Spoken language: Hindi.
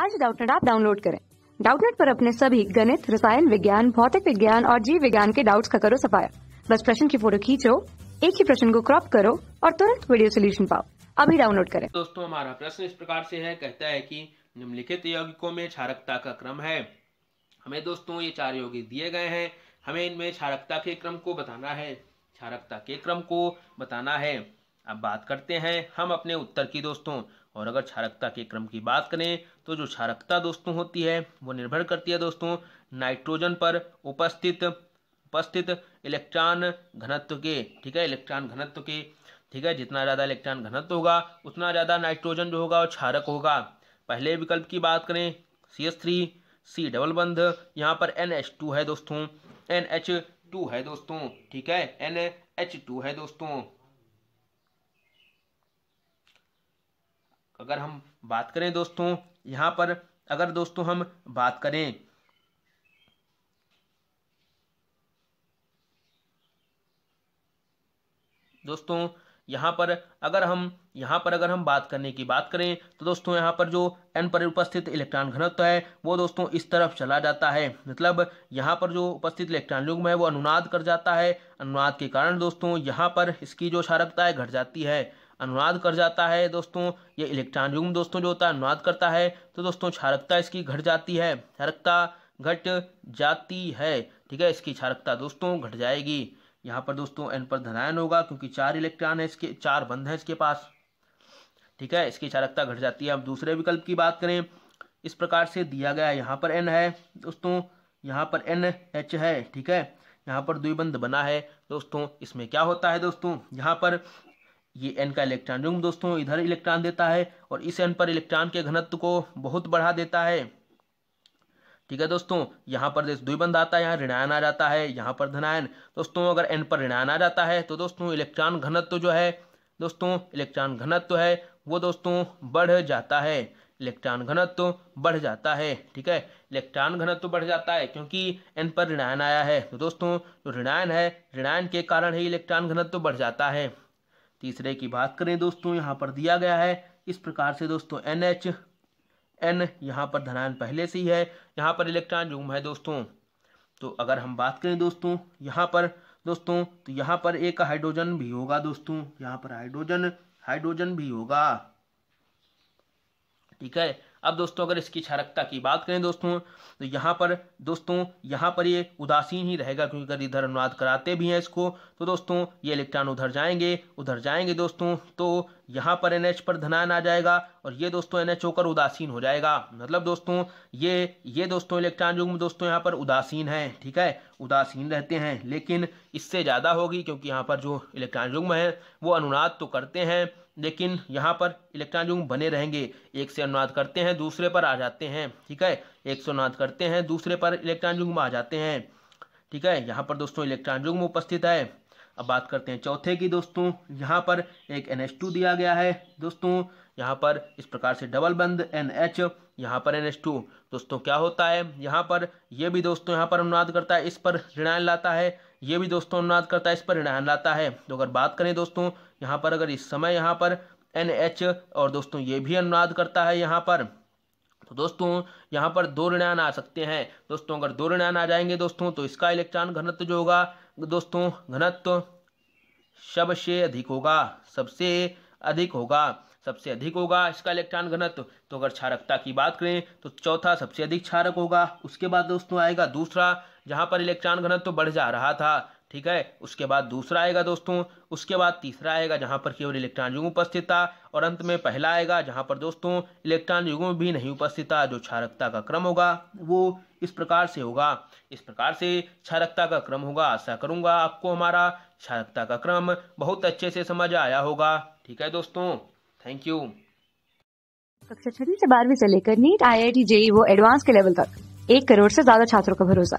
आज डाउटनेट आप डाउनलोड करें डाउटनेट पर अपने सभी गणित रसायन विज्ञान भौतिक विज्ञान और जीव विज्ञान के डाउट्स का करो सफाया बस प्रश्न की फोटो खींचो एक ही प्रश्न को क्रॉप करो और तुरंत वीडियो सोल्यूशन पाओ अभी डाउनलोड करें दोस्तों हमारा प्रश्न इस प्रकार से है कहता है कि निम्नलिखित यौगिकों में क्षारकता का क्रम है हमें दोस्तों ये चार यौगिक दिए गए हैं हमें इनमें क्षारकता के क्रम को बताना है क्षारकता के क्रम को बताना है अब बात करते हैं हम अपने उत्तर की दोस्तों और अगर क्षारकता के क्रम की बात करें तो जो क्षारकता दोस्तों होती है वो निर्भर करती है दोस्तों नाइट्रोजन पर उपस्थित उपस्थित इलेक्ट्रॉन घनत्व के ठीक है इलेक्ट्रॉन घनत्व के ठीक है जितना ज़्यादा इलेक्ट्रॉन घनत्व होगा उतना ज़्यादा नाइट्रोजन जो होगा वो क्षारक होगा पहले विकल्प की बात करें C S three C double बंध यहाँ पर एन एच टू है दोस्तों एन एच टू है दोस्तों ठीक है एन एच टू है दोस्तों अगर हम बात करें दोस्तों यहाँ पर अगर दोस्तों हम बात करें दोस्तों यहाँ पर अगर हम यहाँ पर अगर हम बात करने की बात करें तो दोस्तों यहाँ पर जो एन पर उपस्थित इलेक्ट्रॉन घनत्व है वो दोस्तों इस तरफ चला जाता है मतलब यहाँ पर जो उपस्थित इलेक्ट्रॉन युग्म है वो अनुनाद कर जाता है अनुनाद के कारण दोस्तों यहाँ पर इसकी जो क्षारकता है घट जाती है अनुवाद कर जाता है दोस्तों ये इलेक्ट्रॉन युग्म दोस्तों जो होता है अनुवाद करता है तो दोस्तों क्षारकता इसकी घट जाती है क्षारकता घट जाती है ठीक है इसकी क्षारकता दोस्तों घट जाएगी यहाँ पर दोस्तों एन पर धनायन होगा क्योंकि चार इलेक्ट्रॉन है इसके चार बंध है इसके पास ठीक है इसकी क्षारकता घट जाती है अब दूसरे विकल्प की बात करें इस प्रकार से दिया गया यहाँ पर एन है दोस्तों यहाँ पर एन एच है ठीक है यहाँ पर द्विबंध बना है दोस्तों इसमें क्या होता है दोस्तों यहाँ पर ये एन का इलेक्ट्रॉन रिंग दोस्तों इधर इलेक्ट्रॉन देता है और इस एन पर इलेक्ट्रॉन के घनत्व को बहुत बढ़ा देता है ठीक है दोस्तों यहाँ पर द्विबंध आता है यहाँ ऋणायन आ जाता है यहाँ पर धनायन दोस्तों अगर एन पर ऋणायन आ जाता है तो दोस्तों इलेक्ट्रॉन घनत्व जो है दोस्तों इलेक्ट्रॉन घनत्व है वो दोस्तों बढ़ जाता है इलेक्ट्रॉन घनत्व बढ़ जाता है ठीक है इलेक्ट्रॉन घनत्व बढ़ जाता है क्योंकि एन पर ऋणायन आया है तो दोस्तों जो ऋणायन है ऋणायन के कारण ही इलेक्ट्रॉन घनत्व बढ़ जाता है तीसरे की बात करें दोस्तों यहाँ पर दिया गया है इस प्रकार से दोस्तों एन एच एन यहाँ पर धनायन पहले से ही है यहाँ पर इलेक्ट्रॉन जूम है दोस्तों तो अगर हम बात करें दोस्तों यहाँ पर दोस्तों तो यहाँ पर एक हाइड्रोजन भी होगा दोस्तों यहाँ पर हाइड्रोजन हाइड्रोजन भी होगा ठीक है अब दोस्तों अगर इसकी क्षारकता की बात करें दोस्तों तो यहाँ पर दोस्तों यहाँ पर ये उदासीन ही रहेगा क्योंकि अगर इधर अनुवाद कराते भी हैं इसको तो दोस्तों ये इलेक्ट्रॉन उधर जाएंगे उधर जाएंगे दोस्तों तो यहाँ पर एन पर धनायन आ जाएगा और ये दोस्तों एन होकर उदासीन हो जाएगा मतलब दोस्तों ये ये दोस्तों इलेक्ट्रॉन युग्म दोस्तों यहाँ पर उदासीन है ठीक है उदासीन रहते हैं लेकिन इससे ज़्यादा होगी क्योंकि यहाँ पर जो इलेक्ट्रॉन युग्म हैं वो अनुनाद तो करते हैं लेकिन यहाँ पर इलेक्ट्रॉन युग्म बने रहेंगे एक से अनुनाद करते हैं दूसरे पर आ जाते हैं ठीक है एक से अनुनाद करते हैं दूसरे पर इलेक्ट्रॉन युग्म आ जाते हैं ठीक है यहाँ पर दोस्तों इलेक्ट्रॉन युग्म उपस्थित है अब बात करते हैं चौथे की दोस्तों यहाँ पर एक एन एच टू दिया गया है दोस्तों यहाँ पर इस प्रकार से डबल बंद एन एच यहाँ पर एन एच टू दोस्तों क्या होता है यहाँ पर ये भी दोस्तों यहाँ पर अनुवाद करता है इस पर ऋणायन लाता है ये भी दोस्तों अनुवाद करता है इस पर ऋणायन लाता है तो अगर बात करें दोस्तों यहाँ पर अगर इस समय यहाँ पर एन एच और दोस्तों ये भी अनुवाद करता है यहाँ पर तो दोस्तों यहाँ पर दो ऋणायन आ सकते हैं दोस्तों अगर दो ऋणायन आ जाएंगे दोस्तों तो इसका इलेक्ट्रॉन घनत्व जो होगा दोस्तों घनत्व सबसे अधिक होगा सबसे अधिक होगा सबसे अधिक होगा इसका इलेक्ट्रॉन घनत्व तो अगर क्षारकता की बात करें तो चौथा सबसे अधिक क्षारक होगा उसके बाद दोस्तों आएगा दूसरा जहाँ पर इलेक्ट्रॉन घनत्व बढ़ जा रहा था ठीक है उसके बाद दूसरा आएगा दोस्तों उसके बाद तीसरा आएगा जहाँ पर केवल इलेक्ट्रॉन युग उपस्थित था और अंत में पहला आएगा जहाँ पर दोस्तों इलेक्ट्रॉन युग भी नहीं उपस्थित था जो क्षारकता का क्रम होगा वो इस प्रकार से होगा इस प्रकार से क्षारकता का क्रम होगा आशा करूँगा आपको हमारा क्षारकता का क्रम बहुत अच्छे से समझ आया होगा ठीक है दोस्तों थैंक यू कक्षा छठी से बारहवीं से लेकर NEET I I T JEE वो एडवांस के लेवल तक एक करोड़ से ज्यादा छात्रों का भरोसा